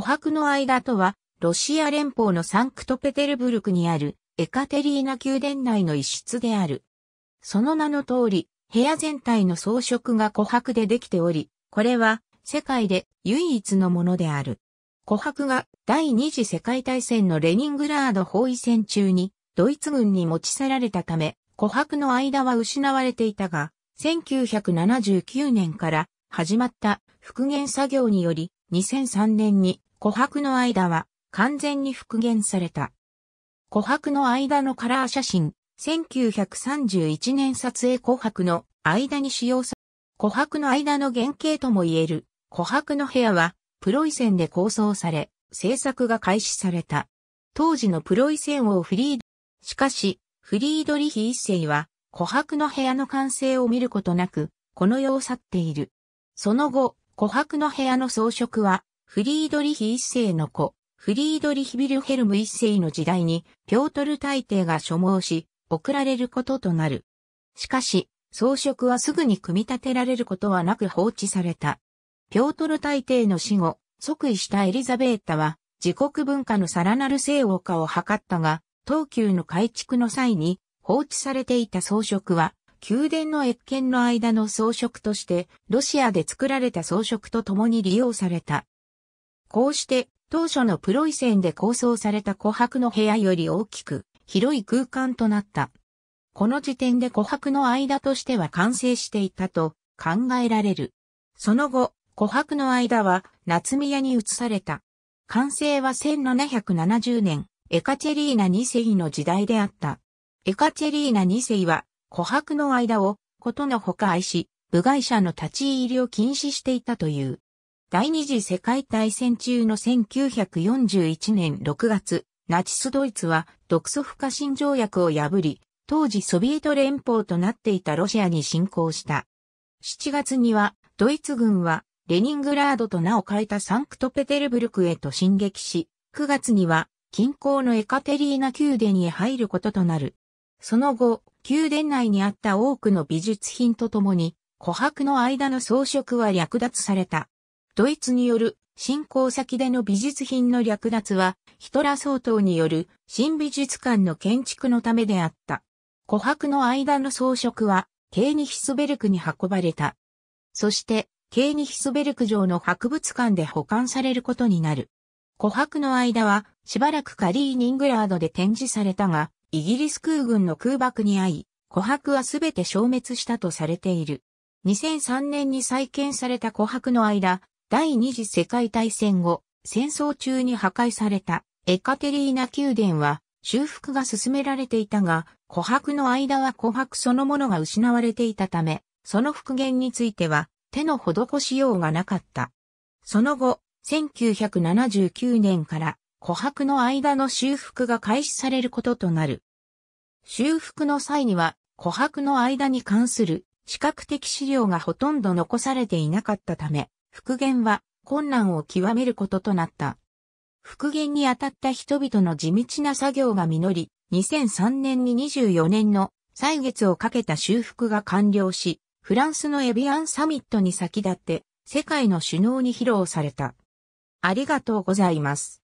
琥珀の間とは、ロシア連邦のサンクトペテルブルクにあるエカテリーナ宮殿内の一室である。その名の通り、部屋全体の装飾が琥珀でできており、これは世界で唯一のものである。琥珀が第二次世界大戦のレニングラード包囲戦中にドイツ軍に持ち去られたため、琥珀の間は失われていたが、1979年から始まった復元作業により2003年に琥珀の間は完全に復元された。琥珀の間のカラー写真、1931年撮影琥珀の間に使用され、琥珀の間の原型とも言える琥珀の部屋はプロイセンで構想され、制作が開始された。当時のプロイセン王フリード、しかし、フリードリヒ一世は琥珀の部屋の完成を見ることなく、この世を去っている。その後、琥珀の部屋の装飾はフリードリヒ一世の子、フリードリヒ・ビルヘルム一世の時代に、ピョートル大帝が所望し、送られることとなる。しかし、装飾はすぐに組み立てられることはなく放置された。ピョートル大帝の死後、即位したエリザベータは、自国文化のさらなる西欧化を図ったが、東急の改築の際に放置されていた装飾は、宮殿の越見の間の装飾として、ロシアで作られた装飾と共に利用された。こうして当初のプロイセンで構想された琥珀の部屋より大きく広い空間となった。この時点で琥珀の間としては完成していたと考えられる。その後、琥珀の間は夏宮に移された。完成は1770年、エカチェリーナ2世の時代であった。エカチェリーナ2世は琥珀の間をことのほか愛し、部外者の立ち入りを禁止していたという。第二次世界大戦中の1941年6月、ナチスドイツは独ソ不可侵条約を破り、当時ソビエト連邦となっていたロシアに侵攻した。7月には、ドイツ軍はレニングラードと名を変えたサンクトペテルブルクへと進撃し、9月には近郊のエカテリーナ宮殿に入ることとなる。その後、宮殿内にあった多くの美術品とともに、琥珀の間の装飾は略奪された。ドイツによる進行先での美術品の略奪は、ヒトラー総統による新美術館の建築のためであった。琥珀の間の装飾は、ケーニヒスベルクに運ばれた。そして、ケーニヒスベルク城の博物館で保管されることになる。琥珀の間は、しばらくカリーニングラードで展示されたが、イギリス空軍の空爆に遭い、琥珀はすべて消滅したとされている。2003年に再建された琥珀の間、第二次世界大戦後、戦争中に破壊されたエカテリーナ宮殿は修復が進められていたが、琥珀の間は琥珀そのものが失われていたため、その復元については手の施しようがなかった。その後、1979年から琥珀の間の修復が開始されることとなる。修復の際には琥珀の間に関する視覚的資料がほとんど残されていなかったため、復元は困難を極めることとなった。復元に当たった人々の地道な作業が実り、2003年に24年の歳月をかけた修復が完了し、フランスのエビアンサミットに先立って世界の首脳に披露された。ありがとうございます。